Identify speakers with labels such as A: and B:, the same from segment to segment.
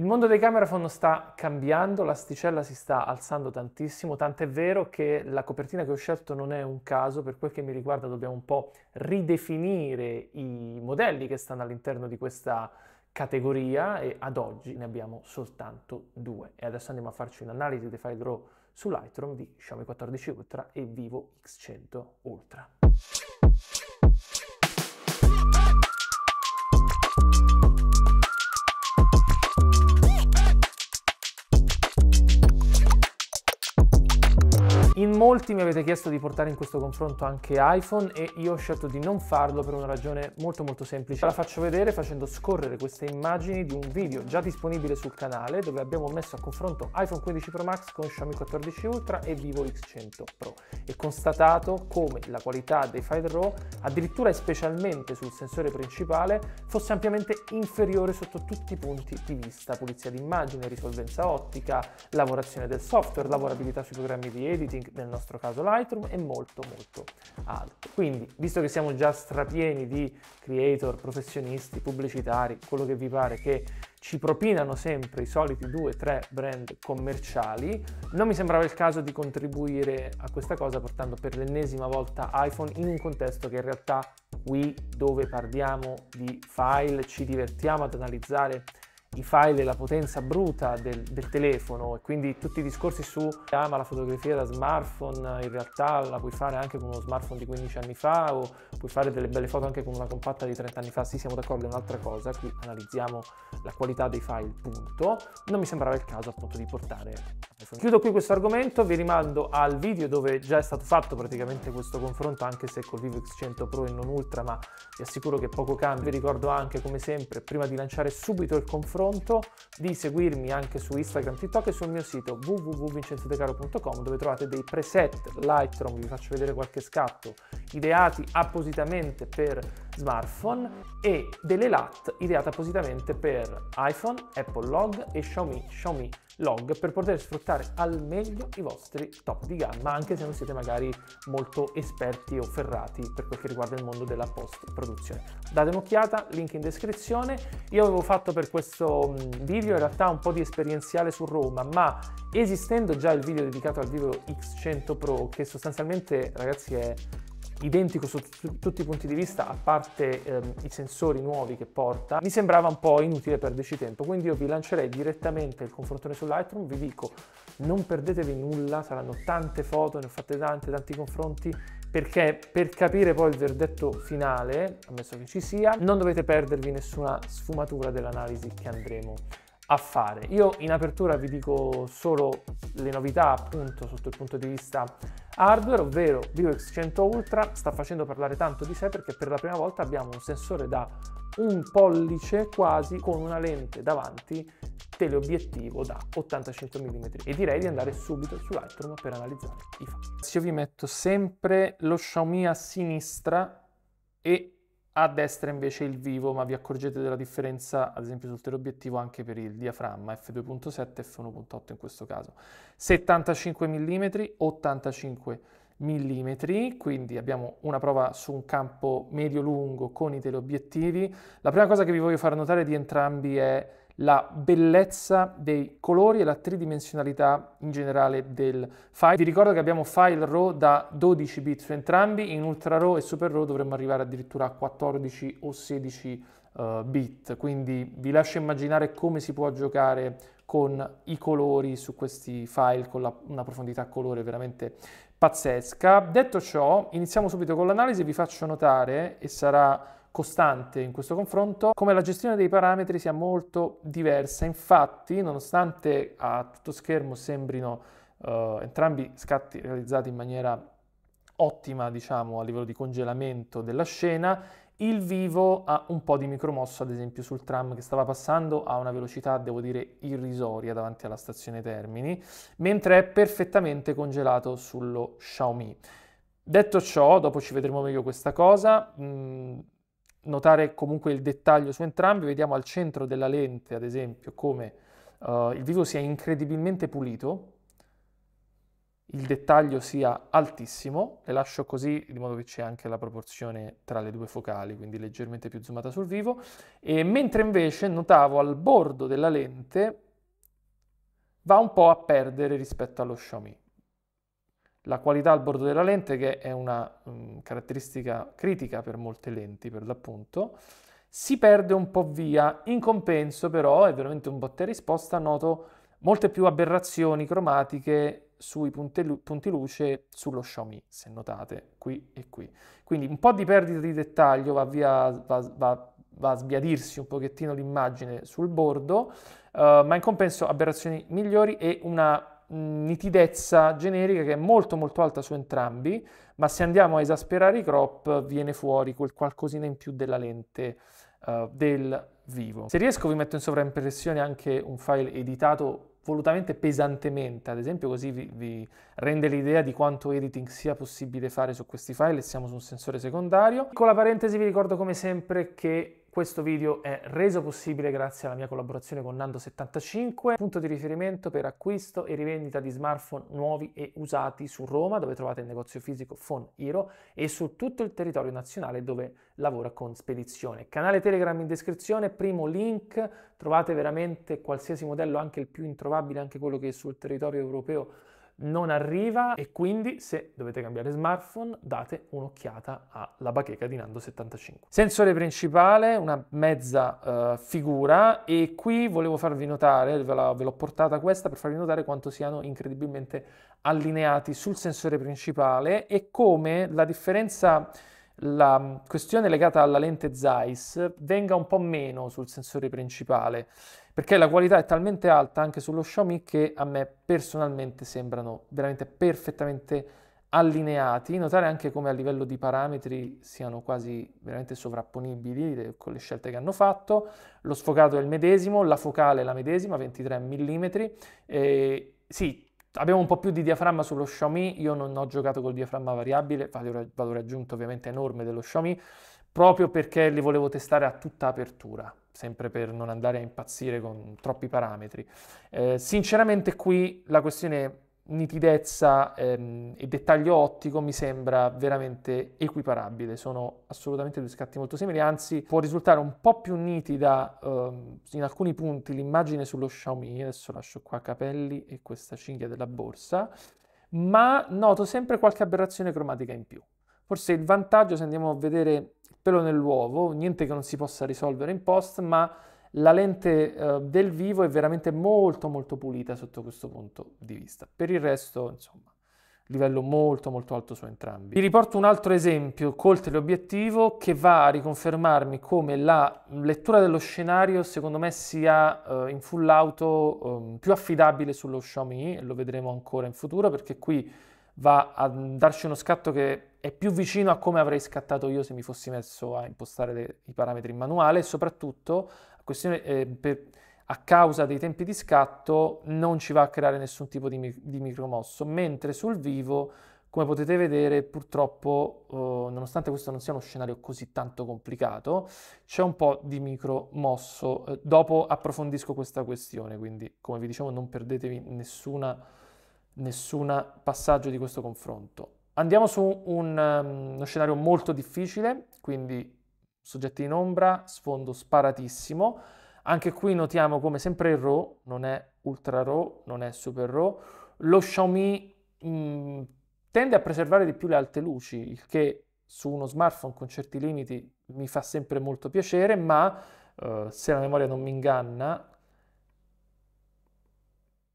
A: Il mondo dei cameraphone sta cambiando, l'asticella si sta alzando tantissimo, tant'è vero che la copertina che ho scelto non è un caso, per quel che mi riguarda dobbiamo un po' ridefinire i modelli che stanno all'interno di questa categoria e ad oggi ne abbiamo soltanto due. E adesso andiamo a farci un'analisi dei file RAW su Lightroom di Xiaomi 14 Ultra e Vivo X100 Ultra. In molti mi avete chiesto di portare in questo confronto anche iPhone e io ho scelto di non farlo per una ragione molto molto semplice. La faccio vedere facendo scorrere queste immagini di un video già disponibile sul canale dove abbiamo messo a confronto iPhone 15 Pro Max con Xiaomi 14 Ultra e Vivo X100 Pro e constatato come la qualità dei file RAW addirittura e specialmente sul sensore principale fosse ampiamente inferiore sotto tutti i punti di vista, pulizia d'immagine, risolvenza ottica, lavorazione del software, lavorabilità sui programmi di editing, nel nostro caso Lightroom è molto molto altro. Quindi, visto che siamo già strapieni di creator, professionisti, pubblicitari, quello che vi pare che ci propinano sempre i soliti 2-3 brand commerciali, non mi sembrava il caso di contribuire a questa cosa portando per l'ennesima volta iPhone in un contesto che in realtà qui dove parliamo di file, ci divertiamo ad analizzare i file e la potenza bruta del, del, telefono e quindi tutti i discorsi su ama la fotografia da smartphone in realtà la puoi fare anche con uno smartphone di 15 anni fa o puoi fare delle belle foto anche con una compatta di 30 anni fa sì siamo d'accordo è un'altra cosa qui analizziamo la qualità dei file punto non mi sembrava il caso appunto di portare Esatto. Chiudo qui questo argomento, vi rimando al video dove già è stato fatto praticamente questo confronto anche se col Vivo X100 Pro e non Ultra ma vi assicuro che poco cambia. Vi ricordo anche come sempre prima di lanciare subito il confronto di seguirmi anche su Instagram, TikTok e sul mio sito www.vincenzodecaro.com dove trovate dei preset Lightroom, vi faccio vedere qualche scatto, ideati appositamente per smartphone e delle LAT ideate appositamente per iPhone, Apple Log e Xiaomi, Xiaomi log per poter sfruttare al meglio i vostri top di gamma, anche se non siete magari molto esperti o ferrati per quel che riguarda il mondo della post-produzione. Date un'occhiata, link in descrizione. Io avevo fatto per questo mm, video in realtà un po' di esperienziale su Roma, ma esistendo già il video dedicato al Vivo X100 Pro, che sostanzialmente ragazzi è identico sotto tutti i punti di vista, a parte ehm, i sensori nuovi che porta, mi sembrava un po' inutile perderci tempo, quindi io vi lancerei direttamente il confrontone su Lightroom, vi dico non perdetevi nulla, saranno tante foto, ne ho fatte tante, tanti confronti, perché per capire poi il verdetto finale, ammesso che ci sia, non dovete perdervi nessuna sfumatura dell'analisi che andremo a fare. Io in apertura vi dico solo le novità appunto sotto il punto di vista hardware, ovvero Vivo X100 Ultra sta facendo parlare tanto di sé perché per la prima volta abbiamo un sensore da un pollice quasi con una lente davanti teleobiettivo da 85 mm e direi di andare subito su Lightroom per analizzare i fatti. Io vi metto sempre lo Xiaomi a sinistra e a destra invece il vivo, ma vi accorgete della differenza ad esempio sul teleobiettivo anche per il diaframma f2.7 e f1.8 in questo caso. 75 mm, 85 mm, quindi abbiamo una prova su un campo medio-lungo con i teleobiettivi. La prima cosa che vi voglio far notare di entrambi è la bellezza dei colori e la tridimensionalità in generale del file. Vi ricordo che abbiamo file RAW da 12 bit su entrambi, in ultra RAW e super RAW dovremmo arrivare addirittura a 14 o 16 uh, eh, bit, quindi vi lascio immaginare come si può giocare con i colori su questi file con la, una profondità colore veramente pazzesca. Detto ciò, iniziamo subito con l'analisi, vi faccio notare e sarà costante in questo confronto, come la gestione dei parametri sia molto diversa. Infatti, nonostante a tutto schermo sembrino eh, entrambi scatti realizzati in maniera ottima, diciamo, a livello di congelamento della scena, il vivo ha un po' di micromosso, ad esempio sul tram che stava passando a una velocità, devo dire, irrisoria davanti alla stazione Termini, mentre è perfettamente congelato sullo Xiaomi. Detto ciò, dopo ci vedremo meglio questa cosa. Mh, mm, notare comunque il dettaglio su entrambi, vediamo al centro della lente ad esempio come uh, il vivo sia incredibilmente pulito, il dettaglio sia altissimo, le lascio così di modo che c'è anche la proporzione tra le due focali, quindi leggermente più zoomata sul vivo, e mentre invece notavo al bordo della lente va un po' a perdere rispetto allo Xiaomi la qualità al bordo della lente che è una mh, mm, caratteristica critica per molte lenti per l'appunto si perde un po' via in compenso però è veramente un botte risposta noto molte più aberrazioni cromatiche sui punti, lu- punti luce sullo Xiaomi se notate qui e qui quindi un po' di perdita di dettaglio va via va, va, va a sbiadirsi un pochettino l'immagine sul bordo eh, ma in compenso aberrazioni migliori e una nitidezza generica che è molto molto alta su entrambi, ma se andiamo a esasperare i crop viene fuori quel qualcosina in più della lente uh, del vivo. Se riesco vi metto in sovraimpressione anche un file editato volutamente pesantemente, ad esempio così vi, vi rende l'idea di quanto editing sia possibile fare su questi file e siamo su un sensore secondario. Con la parentesi vi ricordo come sempre che questo video è reso possibile grazie alla mia collaborazione con Nando75, punto di riferimento per acquisto e rivendita di smartphone nuovi e usati su Roma, dove trovate il negozio fisico Phone Hero, e su tutto il territorio nazionale dove lavora con spedizione. Canale Telegram in descrizione, primo link, trovate veramente qualsiasi modello, anche il più introvabile, anche quello che sul territorio europeo non arriva e quindi se dovete cambiare smartphone date un'occhiata alla bacheca di Nando 75. Sensore principale, una mezza uh, figura e qui volevo farvi notare, ve, la, ve l'ho portata questa per farvi notare quanto siano incredibilmente allineati sul sensore principale e come la differenza la questione legata alla lente Zeiss venga un po' meno sul sensore principale perché la qualità è talmente alta anche sullo Xiaomi che a me personalmente sembrano veramente perfettamente allineati, notare anche come a livello di parametri siano quasi veramente sovrapponibili eh, con le scelte che hanno fatto, lo sfocato è il medesimo, la focale è la medesima, 23 mm, e, sì, abbiamo un po' più di diaframma sullo Xiaomi, io non ho giocato col diaframma variabile, valore, valore aggiunto ovviamente enorme dello Xiaomi, proprio perché li volevo testare a tutta apertura, sempre per non andare a impazzire con troppi parametri. Eh, sinceramente qui la questione nitidezza ehm, e dettaglio ottico mi sembra veramente equiparabile, sono assolutamente due scatti molto simili, anzi può risultare un po' più nitida ehm, in alcuni punti l'immagine sullo Xiaomi, adesso lascio qua capelli e questa cinghia della borsa, ma noto sempre qualche aberrazione cromatica in più. Forse il vantaggio, se andiamo a vedere pelo nell'uovo, niente che non si possa risolvere in post, ma la lente eh, del vivo è veramente molto molto pulita sotto questo punto di vista. Per il resto, insomma, livello molto molto alto su entrambi. Vi riporto un altro esempio col teleobiettivo che va a riconfermarmi come la lettura dello scenario secondo me sia eh, in full auto eh, più affidabile sullo Xiaomi, lo vedremo ancora in futuro perché qui va a darci uno scatto che è più vicino a come avrei scattato io se mi fossi messo a impostare le, i parametri in manuale e soprattutto questione, eh, per, a causa dei tempi di scatto non ci va a creare nessun tipo di, mi- di micromosso, mentre sul vivo, come potete vedere, purtroppo, eh, nonostante questo non sia uno scenario così tanto complicato, c'è un po' di micromosso. Eh, dopo approfondisco questa questione, quindi come vi dicevo non perdetevi nessuna, nessuna passaggio di questo confronto. Andiamo su un, um, uno scenario molto difficile, quindi soggetti in ombra, sfondo sparatissimo. Anche qui notiamo come sempre il RAW non è ultra RAW, non è super RAW. Lo Xiaomi mh, mm, tende a preservare di più le alte luci, il che su uno smartphone con certi limiti mi fa sempre molto piacere, ma eh, se la memoria non mi inganna,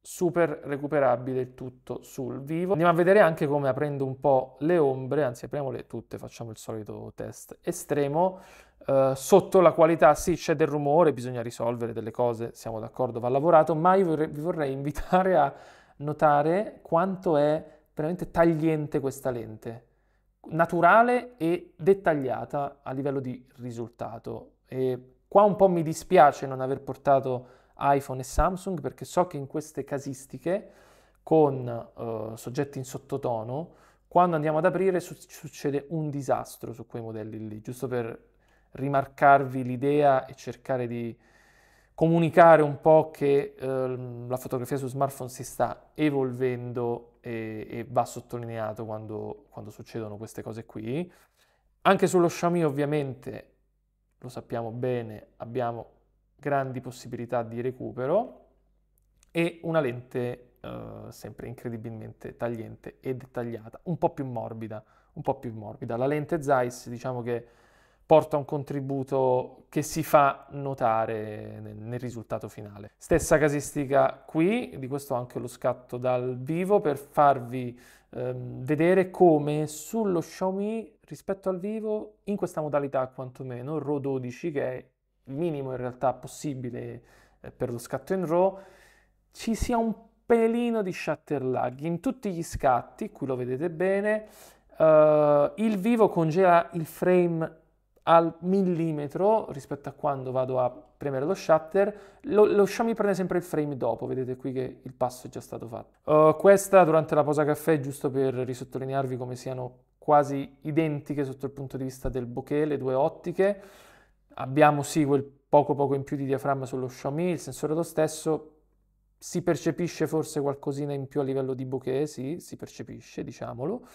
A: super recuperabile il tutto sul vivo. Andiamo a vedere anche come aprendo un po' le ombre, anzi apriamole tutte, facciamo il solito test estremo. Eh, sotto la qualità sì c'è del rumore, bisogna risolvere delle cose, siamo d'accordo, va lavorato, ma io vi vorrei invitare a notare quanto è veramente tagliente questa lente, naturale e dettagliata a livello di risultato. E qua un po' mi dispiace non aver portato iPhone e Samsung perché so che in queste casistiche con eh, soggetti in sottotono, quando andiamo ad aprire su- succede un disastro su quei modelli lì, giusto per rimarcarvi l'idea e cercare di comunicare un po' che eh, la fotografia su smartphone si sta evolvendo e, e va sottolineato quando, quando succedono queste cose qui. Anche sullo Xiaomi ovviamente, lo sappiamo bene, abbiamo grandi possibilità di recupero e una lente eh, sempre incredibilmente tagliente e dettagliata, un po' più morbida, un po' più morbida. La lente Zeiss diciamo che porta un contributo che si fa notare nel, nel risultato finale. Stessa casistica qui, di questo anche lo scatto dal vivo per farvi ehm, vedere come sullo Xiaomi rispetto al vivo in questa modalità quantomeno ro 12 che è minimo in realtà possibile eh, per lo scatto in RAW, ci sia un pelino di shutter lag in tutti gli scatti, qui lo vedete bene, uh, il vivo congela il frame al millimetro rispetto a quando vado a premere lo shutter, lo, lo Xiaomi prende sempre il frame dopo, vedete qui che il passo è già stato fatto. Uh, questa durante la posa caffè, giusto per risottolinearvi come siano quasi identiche sotto il punto di vista del bokeh, le due ottiche, abbiamo sì quel poco poco in più di diaframma sullo Xiaomi, il sensore è lo stesso, si percepisce forse qualcosina in più a livello di bokeh, sì, si percepisce, diciamolo,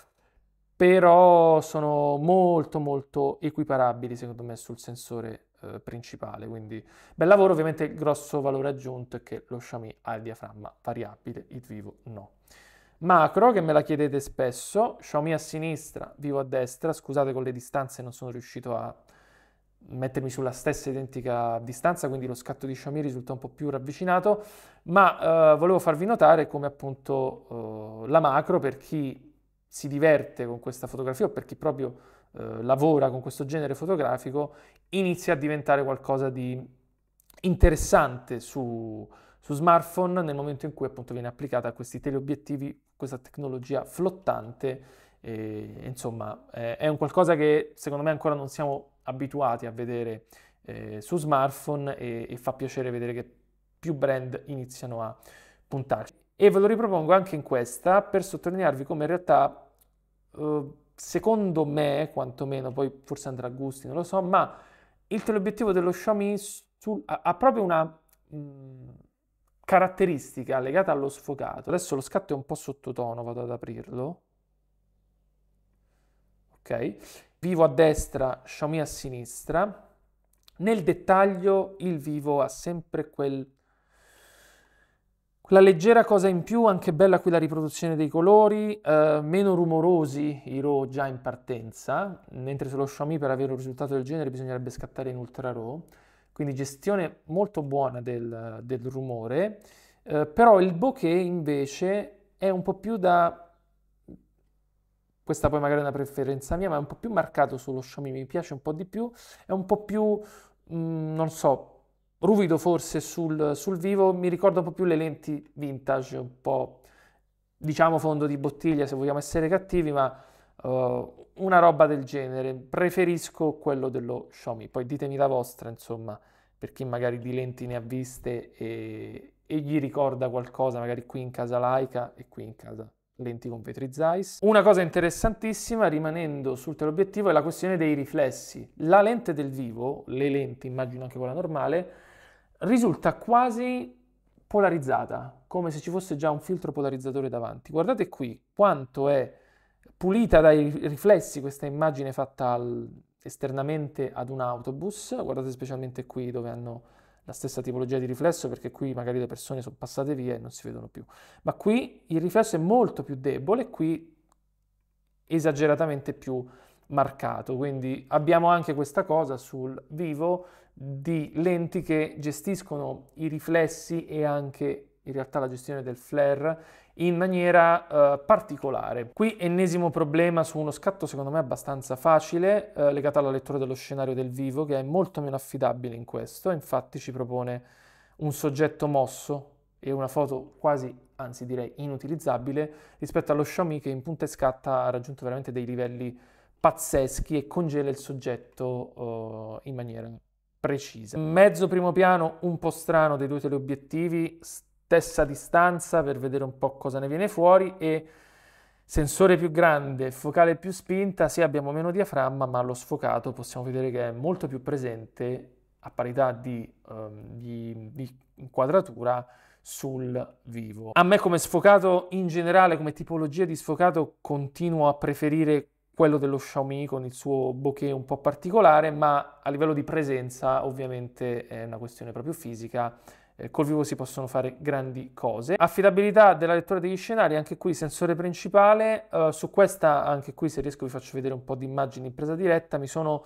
A: però sono molto molto equiparabili secondo me sul sensore eh, principale, quindi bel lavoro, ovviamente il grosso valore aggiunto è che lo Xiaomi ha il diaframma variabile, il Vivo no. Macro, che me la chiedete spesso, Xiaomi a sinistra, Vivo a destra, scusate con le distanze non sono riuscito a mettermi sulla stessa identica distanza, quindi lo scatto di Xiaomi risulta un po' più ravvicinato, ma eh, volevo farvi notare come appunto eh, la macro per chi si diverte con questa fotografia o per chi proprio eh, lavora con questo genere fotografico inizia a diventare qualcosa di interessante su, su smartphone nel momento in cui appunto viene applicata a questi teleobiettivi questa tecnologia flottante e, insomma, è un qualcosa che secondo me ancora non siamo abituati a vedere eh, su smartphone e, e, fa piacere vedere che più brand iniziano a puntarci. E ve lo ripropongo anche in questa per sottolinearvi come in realtà, eh, secondo me, quantomeno, poi forse andrà a gusti, non lo so, ma il teleobiettivo dello Xiaomi sul, ha, ha, proprio una... Mh, mm, caratteristica legata allo sfocato. Adesso lo scatto è un po' sottotono, vado ad aprirlo ok? Vivo a destra, Xiaomi a sinistra. Nel dettaglio il vivo ha sempre quel, quella leggera cosa in più, anche bella qui la riproduzione dei colori, eh, meno rumorosi i RAW già in partenza, mentre sullo Xiaomi per avere un risultato del genere bisognerebbe scattare in ultra RAW, quindi gestione molto buona del, del rumore, eh, però il bokeh invece è un po' più da questa poi magari è una preferenza mia, ma è un po' più marcato sullo Xiaomi, mi piace un po' di più, è un po' più, mh, mm, non so, ruvido forse sul, sul, vivo, mi ricorda un po' più le lenti vintage, un po' diciamo fondo di bottiglia se vogliamo essere cattivi, ma uh, una roba del genere. Preferisco quello dello Xiaomi, poi ditemi la vostra, insomma, per chi magari di lenti ne ha viste e, e gli ricorda qualcosa, magari qui in casa laica e qui in casa lenti con vetri Zeiss. Una cosa interessantissima, rimanendo sul teleobiettivo, è la questione dei riflessi. La lente del vivo, le lenti, immagino anche quella normale, risulta quasi polarizzata, come se ci fosse già un filtro polarizzatore davanti. Guardate qui quanto è pulita dai riflessi questa immagine fatta al, esternamente ad un autobus, guardate specialmente qui dove hanno la stessa tipologia di riflesso perché qui magari le persone sono passate via e non si vedono più. Ma qui il riflesso è molto più debole, e qui esageratamente più marcato. Quindi abbiamo anche questa cosa sul vivo di lenti che gestiscono i riflessi e anche in realtà la gestione del flare in maniera eh, particolare. Qui ennesimo problema su uno scatto secondo me abbastanza facile eh, legato alla lettura dello scenario del vivo che è molto meno affidabile in questo, infatti ci propone un soggetto mosso e una foto quasi, anzi direi inutilizzabile rispetto allo Xiaomi che in punta e scatta ha raggiunto veramente dei livelli pazzeschi e congela il soggetto eh, in maniera precisa. Mezzo primo piano un po' strano dei due teleobiettivi, stessa distanza per vedere un po' cosa ne viene fuori e sensore più grande, focale più spinta, sì abbiamo meno diaframma, ma lo sfocato possiamo vedere che è molto più presente a parità di, um, di, di inquadratura sul vivo. A me come sfocato in generale, come tipologia di sfocato, continuo a preferire quello dello Xiaomi con il suo bokeh un po' particolare, ma a livello di presenza ovviamente è una questione proprio fisica eh, col vivo si possono fare grandi cose. Affidabilità della lettura degli scenari, anche qui sensore principale, uh, su questa anche qui se riesco vi faccio vedere un po' di immagini in presa diretta, mi sono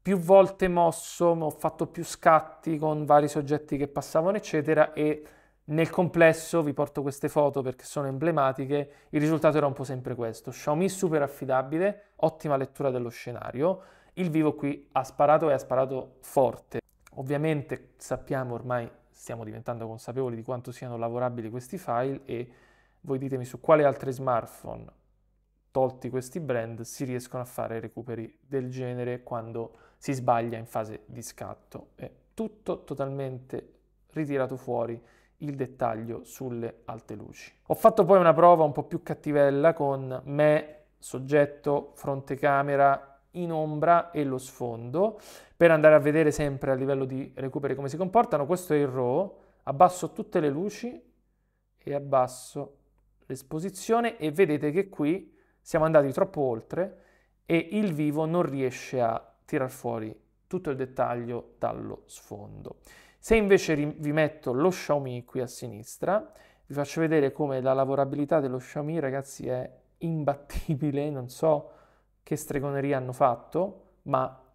A: più volte mosso, ho fatto più scatti con vari soggetti che passavano eccetera e nel complesso vi porto queste foto perché sono emblematiche, il risultato era un po' sempre questo, Xiaomi super affidabile, ottima lettura dello scenario, il vivo qui ha sparato e ha sparato forte. Ovviamente sappiamo ormai stiamo diventando consapevoli di quanto siano lavorabili questi file e voi ditemi su quale altri smartphone, tolti questi brand, si riescono a fare recuperi del genere quando si sbaglia in fase di scatto. È tutto totalmente ritirato fuori il dettaglio sulle alte luci. Ho fatto poi una prova un po' più cattivella con me, soggetto, fronte camera, in ombra e lo sfondo per andare a vedere sempre a livello di recuperi come si comportano. Questo è il RAW, abbasso tutte le luci e abbasso l'esposizione e vedete che qui siamo andati troppo oltre e il vivo non riesce a tirar fuori tutto il dettaglio dallo sfondo. Se invece vi metto lo Xiaomi qui a sinistra, vi faccio vedere come la lavorabilità dello Xiaomi, ragazzi, è imbattibile, non so che stregoneria hanno fatto, ma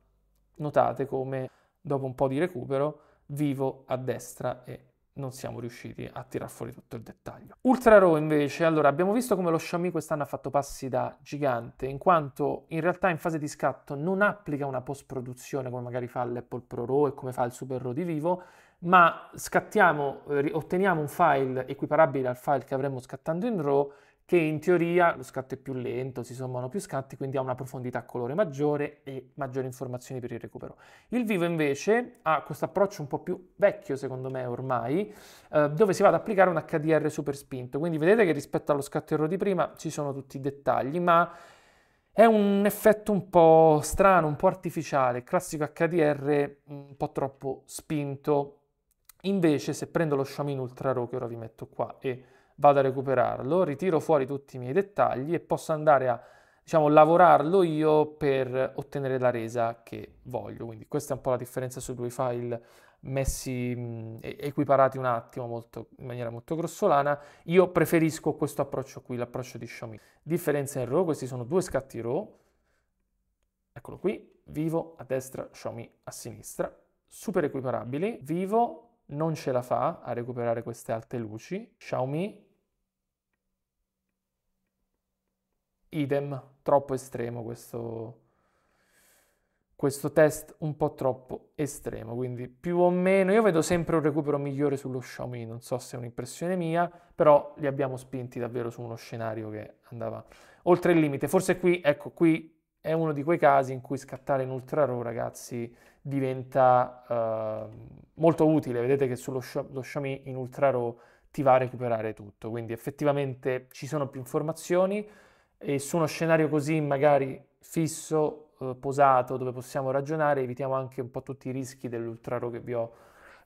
A: Notate come dopo un po' di recupero vivo a destra e non siamo riusciti a tirar fuori tutto il dettaglio. Ultra Raw invece, allora abbiamo visto come lo Xiaomi quest'anno ha fatto passi da gigante, in quanto in realtà in fase di scatto non applica una post produzione come magari fa l'Apple Pro Raw e come fa il Super Raw di Vivo, ma scattiamo, eh, otteniamo un file equiparabile al file che avremmo scattando in RAW che in teoria lo scatto è più lento, si sommano più scatti, quindi ha una profondità colore maggiore e maggiori informazioni per il recupero. Il vivo invece ha questo approccio un po' più vecchio secondo me ormai, eh, dove si va ad applicare un HDR super spinto, quindi vedete che rispetto allo scatto RAW di prima ci sono tutti i dettagli, ma è un effetto un po' strano, un po' artificiale, classico HDR un po' troppo spinto. Invece se prendo lo Xiaomi Ultra RAW che ora vi metto qua e vado a recuperarlo, ritiro fuori tutti i miei dettagli e posso andare a diciamo, lavorarlo io per ottenere la resa che voglio. Quindi questa è un po' la differenza sui due file messi mh, equiparati un attimo molto, in maniera molto grossolana. Io preferisco questo approccio qui, l'approccio di Xiaomi. Differenza in RAW, questi sono due scatti RAW. Eccolo qui, vivo a destra, Xiaomi a sinistra, super equiparabili. Vivo non ce la fa a recuperare queste alte luci. Xiaomi idem, troppo estremo questo, questo test un po' troppo estremo, quindi più o meno io vedo sempre un recupero migliore sullo Xiaomi, non so se è un'impressione mia, però li abbiamo spinti davvero su uno scenario che andava oltre il limite. Forse qui, ecco, qui è uno di quei casi in cui scattare in ultra raw, ragazzi, diventa eh, molto utile. Vedete che sullo Xiaomi in ultra raw ti va a recuperare tutto, quindi effettivamente ci sono più informazioni, e su uno scenario così magari fisso, eh, posato, dove possiamo ragionare, evitiamo anche un po' tutti i rischi dell'ultraro che vi ho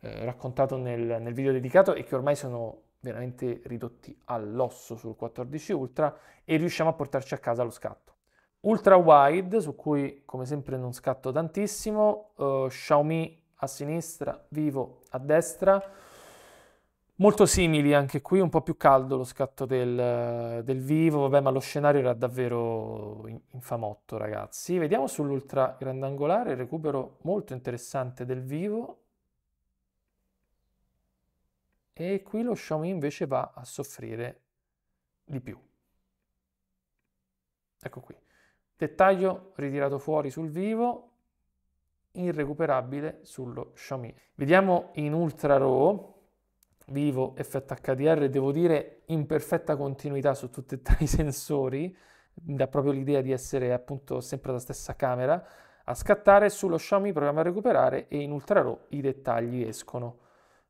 A: eh, raccontato nel, nel video dedicato e che ormai sono veramente ridotti all'osso sul 14 Ultra e riusciamo a portarci a casa lo scatto. Ultra wide, su cui come sempre non scatto tantissimo, eh, Xiaomi a sinistra, Vivo a destra, Molto simili anche qui, un po' più caldo lo scatto del, del vivo, vabbè ma lo scenario era davvero infamotto ragazzi. Vediamo sull'ultra grandangolare, recupero molto interessante del vivo. E qui lo Xiaomi invece va a soffrire di più. Ecco qui. Dettaglio ritirato fuori sul vivo, irrecuperabile sullo Xiaomi. Vediamo in ultra RAW vivo effetto HDR, devo dire in perfetta continuità su tutti e tre i sensori, da proprio l'idea di essere appunto sempre la stessa camera, a scattare sullo Xiaomi proviamo a recuperare e in ultra raw i dettagli escono.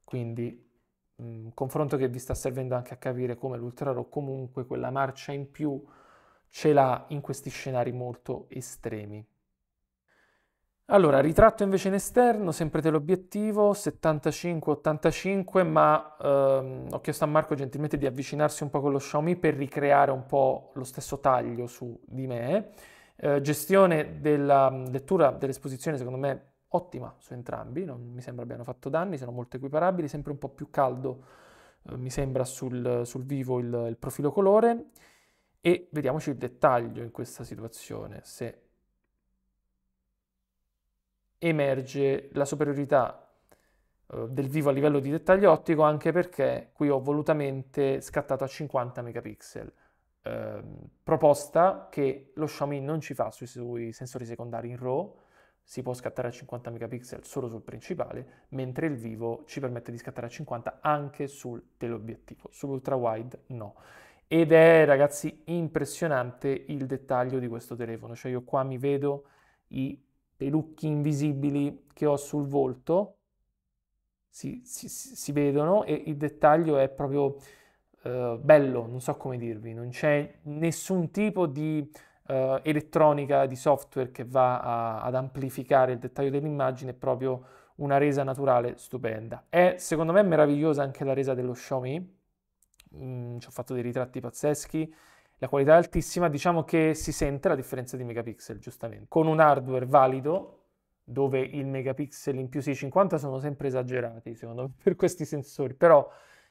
A: Quindi mh, mm, confronto che vi sta servendo anche a capire come l'ultra raw comunque quella marcia in più ce l'ha in questi scenari molto estremi. Allora, ritratto invece in esterno, sempre dell'obiettivo 75-85, ma ehm, ho chiesto a Marco gentilmente di avvicinarsi un po' con lo Xiaomi per ricreare un po' lo stesso taglio su di me. Eh, gestione della lettura dell'esposizione, secondo me, ottima su entrambi, non mi sembra abbiano fatto danni, sono molto equiparabili, sempre un po' più caldo, eh, mi sembra, sul, sul vivo il, il profilo colore. E vediamoci il dettaglio in questa situazione, se emerge la superiorità eh, del vivo a livello di dettaglio ottico anche perché qui ho volutamente scattato a 50 megapixel eh, proposta che lo Xiaomi non ci fa sui, sui sensori secondari in RAW si può scattare a 50 megapixel solo sul principale mentre il vivo ci permette di scattare a 50 anche sul teleobiettivo sull'ultra wide no ed è ragazzi impressionante il dettaglio di questo telefono cioè io qua mi vedo i pelucchi invisibili che ho sul volto si, si, si vedono e il dettaglio è proprio eh, bello, non so come dirvi, non c'è nessun tipo di eh, elettronica, di software che va a, ad amplificare il dettaglio dell'immagine, è proprio una resa naturale stupenda. È secondo me meravigliosa anche la resa dello Xiaomi, mm, ci ho fatto dei ritratti pazzeschi la qualità è altissima, diciamo che si sente la differenza di megapixel, giustamente. Con un hardware valido, dove il megapixel in più 650 sono sempre esagerati, secondo me, per questi sensori, però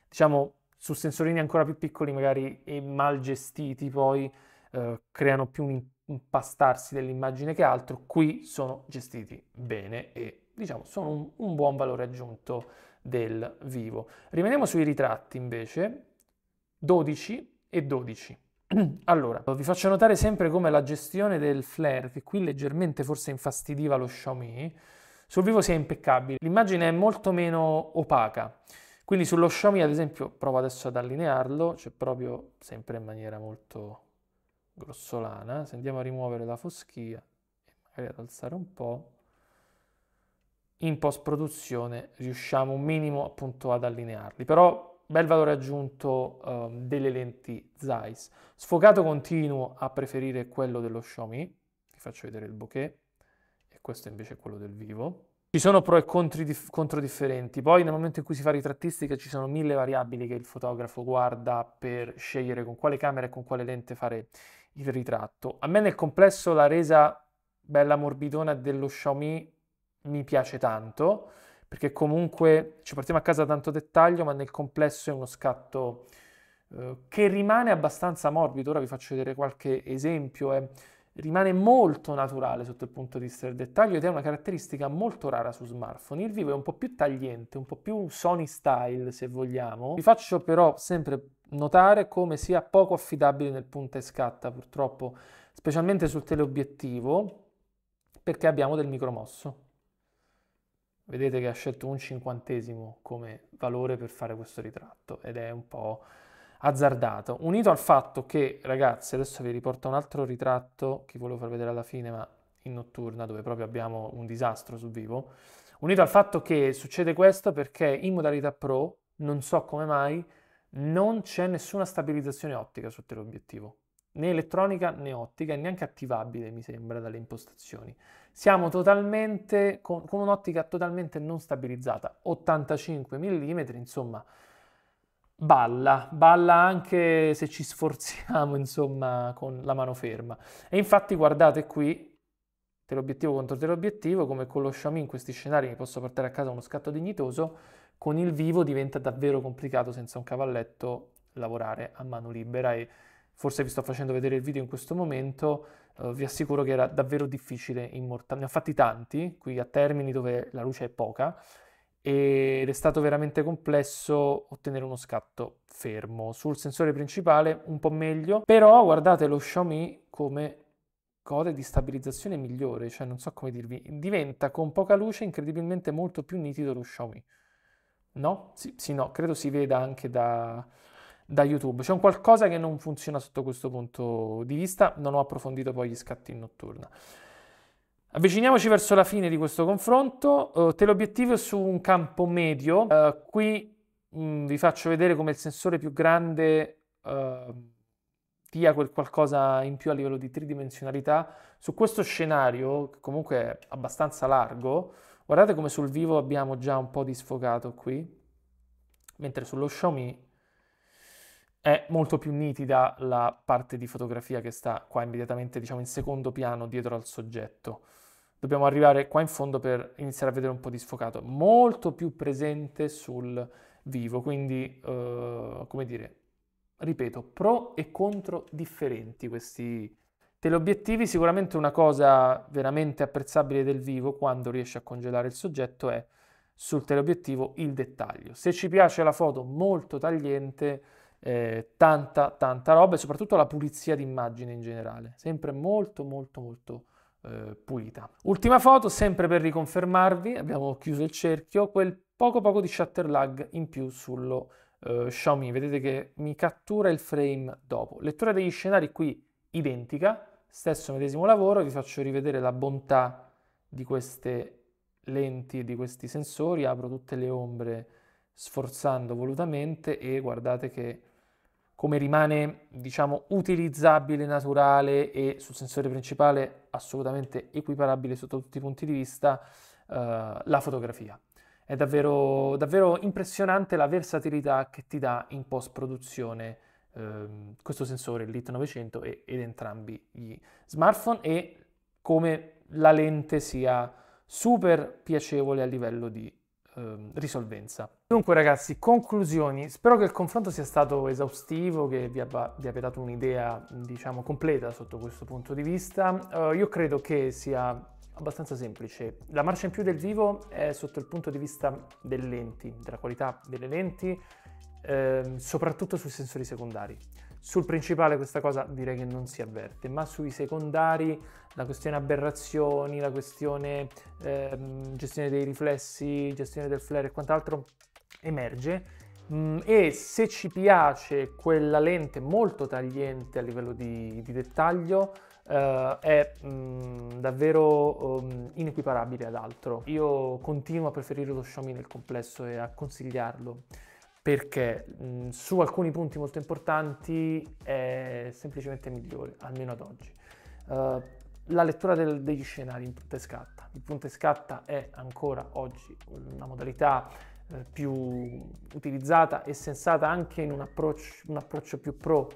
A: diciamo su sensorini ancora più piccoli magari e mal gestiti poi eh, creano più un impastarsi dell'immagine che altro, qui sono gestiti bene e diciamo sono un, un buon valore aggiunto del vivo. Rimaniamo sui ritratti invece, 12 e 12. Allora, vi faccio notare sempre come la gestione del flare, che qui leggermente forse infastidiva lo Xiaomi, sul vivo sia impeccabile. L'immagine è molto meno opaca. Quindi sullo Xiaomi, ad esempio, provo adesso ad allinearlo, c'è cioè proprio sempre in maniera molto grossolana. Se andiamo a rimuovere la foschia e magari ad alzare un po', in post-produzione riusciamo un minimo appunto ad allinearli. Però bel valore aggiunto eh, delle lenti Zeiss. Sfocato continuo a preferire quello dello Xiaomi, vi faccio vedere il bokeh, e questo invece è quello del vivo. Ci sono pro e dif- contro differenti, poi nel momento in cui si fa ritrattistica ci sono mille variabili che il fotografo guarda per scegliere con quale camera e con quale lente fare il ritratto. A me nel complesso la resa bella morbidona dello Xiaomi mi piace tanto, perché comunque ci portiamo a casa tanto dettaglio, ma nel complesso è uno scatto eh, che rimane abbastanza morbido. Ora vi faccio vedere qualche esempio. Eh. Rimane molto naturale sotto il punto di vista del dettaglio ed è una caratteristica molto rara su smartphone. Il vivo è un po' più tagliente, un po' più Sony style se vogliamo. Vi faccio però sempre notare come sia poco affidabile nel punta e scatta purtroppo, specialmente sul teleobiettivo, perché abbiamo del micromosso. Vedete che ha scelto un cinquantesimo come valore per fare questo ritratto ed è un po' azzardato. Unito al fatto che, ragazzi, adesso vi riporto un altro ritratto che volevo far vedere alla fine, ma in notturna, dove proprio abbiamo un disastro sul vivo. Unito al fatto che succede questo perché in modalità Pro, non so come mai, non c'è nessuna stabilizzazione ottica sotto l'obiettivo né elettronica né ottica, e neanche attivabile mi sembra dalle impostazioni. Siamo totalmente con, con un'ottica totalmente non stabilizzata, 85 mm, insomma, balla, balla anche se ci sforziamo, insomma, con la mano ferma. E infatti guardate qui teleobiettivo contro teleobiettivo, come con lo Xiaomi in questi scenari mi posso portare a casa uno scatto dignitoso, con il vivo diventa davvero complicato senza un cavalletto lavorare a mano libera e forse vi sto facendo vedere il video in questo momento, eh, vi assicuro che era davvero difficile immortale. Ne ho fatti tanti, qui a termini dove la luce è poca, ed è stato veramente complesso ottenere uno scatto fermo. Sul sensore principale un po' meglio, però guardate lo Xiaomi come gode di stabilizzazione migliore, cioè non so come dirvi, diventa con poca luce incredibilmente molto più nitido lo Xiaomi. No? Sì, sì no, credo si veda anche da da YouTube. C'è un qualcosa che non funziona sotto questo punto di vista, non ho approfondito poi gli scatti in notturna. Avviciniamoci verso la fine di questo confronto, uh, teleobiettivo su un campo medio, uh, qui mh, mm, vi faccio vedere come il sensore più grande uh, dia quel qualcosa in più a livello di tridimensionalità. Su questo scenario, che comunque è abbastanza largo, guardate come sul vivo abbiamo già un po' di sfocato qui, mentre sullo Xiaomi è molto più nitida la parte di fotografia che sta qua immediatamente, diciamo, in secondo piano dietro al soggetto. Dobbiamo arrivare qua in fondo per iniziare a vedere un po' di sfocato, molto più presente sul vivo, quindi, eh, come dire, ripeto, pro e contro differenti questi teleobiettivi. Sicuramente una cosa veramente apprezzabile del vivo quando riesce a congelare il soggetto è sul teleobiettivo il dettaglio. Se ci piace la foto molto tagliente, eh, tanta, tanta roba e soprattutto la pulizia d'immagine in generale, sempre molto, molto, molto eh, pulita. Ultima foto, sempre per riconfermarvi, abbiamo chiuso il cerchio, quel poco poco di shutter lag in più sullo eh, Xiaomi, vedete che mi cattura il frame dopo. Lettura degli scenari qui identica, stesso medesimo lavoro, vi faccio rivedere la bontà di queste lenti e di questi sensori, apro tutte le ombre sforzando volutamente e guardate che come rimane diciamo utilizzabile, naturale e sul sensore principale assolutamente equiparabile sotto tutti i punti di vista eh, la fotografia. È davvero, davvero, impressionante la versatilità che ti dà in post-produzione eh, questo sensore, il LIT 900 e, ed entrambi gli smartphone e come la lente sia super piacevole a livello di eh, risolvenza. Dunque ragazzi, conclusioni. Spero che il confronto sia stato esaustivo, che vi, abba, vi abbia dato un'idea, diciamo, completa sotto questo punto di vista. Uh, io credo che sia abbastanza semplice. La marcia in più del vivo è sotto il punto di vista delle lenti, della qualità delle lenti, eh, soprattutto sui sensori secondari. Sul principale questa cosa direi che non si avverte, ma sui secondari la questione aberrazioni, la questione eh, gestione dei riflessi, gestione del flare e quant'altro emerge mm, e se ci piace quella lente molto tagliente a livello di, di dettaglio eh, è mh, mm, davvero um, inequiparabile ad altro. Io continuo a preferire lo Xiaomi nel complesso e a consigliarlo perché mh, su alcuni punti molto importanti è semplicemente migliore, almeno ad oggi. Uh, la lettura del, degli scenari in punta e scatta. Il punta e scatta è ancora oggi una modalità eh, più utilizzata e sensata anche in un approccio, un approccio più pro eh,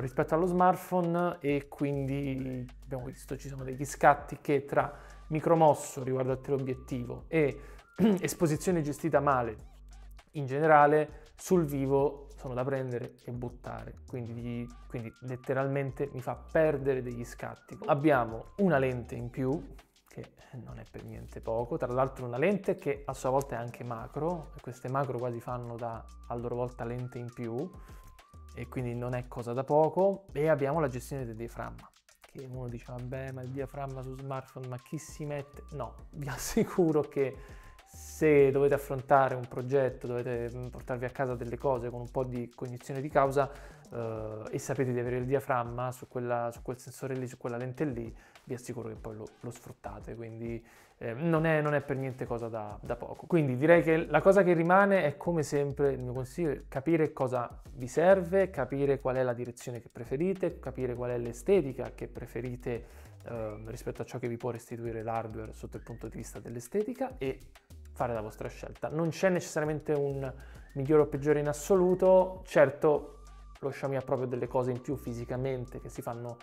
A: rispetto allo smartphone e quindi abbiamo visto ci sono degli scatti che tra micromosso riguardo al teleobiettivo e esposizione gestita male in generale sul vivo sono da prendere e buttare, quindi, quindi letteralmente mi fa perdere degli scatti. Abbiamo una lente in più, che non è per niente poco, tra l'altro una lente che a sua volta è anche macro, e queste macro quasi fanno da a loro volta lente in più, e quindi non è cosa da poco, e abbiamo la gestione del diaframma che uno dice vabbè ma il diaframma su smartphone ma chi si mette? No, vi assicuro che se dovete affrontare un progetto, dovete mm, portarvi a casa delle cose con un po' di cognizione di causa eh, e sapete di avere il diaframma su, quella, su, quel sensore lì, su quella lente lì, vi assicuro che poi lo, lo sfruttate, quindi eh, non, è, non, è, per niente cosa da, da, poco. Quindi direi che la cosa che rimane è come sempre il mio consiglio, è capire cosa vi serve, capire qual è la direzione che preferite, capire qual è l'estetica che preferite eh, rispetto a ciò che vi può restituire l'hardware sotto il punto di vista dell'estetica e fare la vostra scelta. Non c'è necessariamente un migliore o peggiore in assoluto, certo lo sciamia ha proprio delle cose in più fisicamente che si fanno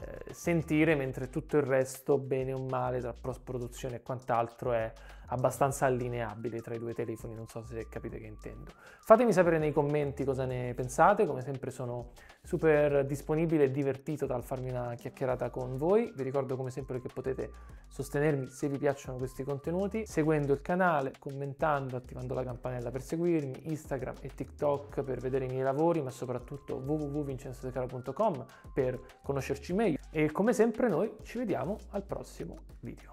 A: eh, sentire, mentre tutto il resto, bene o male, tra post produzione e quant'altro, è abbastanza allineabile tra i due telefoni. Non so se capite che intendo. Fatemi sapere nei commenti cosa ne pensate. Come sempre, sono super disponibile e divertito dal farmi una chiacchierata con voi. Vi ricordo, come sempre, che potete sostenermi se vi piacciono questi contenuti seguendo il canale, commentando, attivando la campanella per seguirmi, Instagram e TikTok per vedere i miei lavori, ma soprattutto sito www.vincenzodecaro.com per conoscerci meglio e come sempre noi ci vediamo al prossimo video.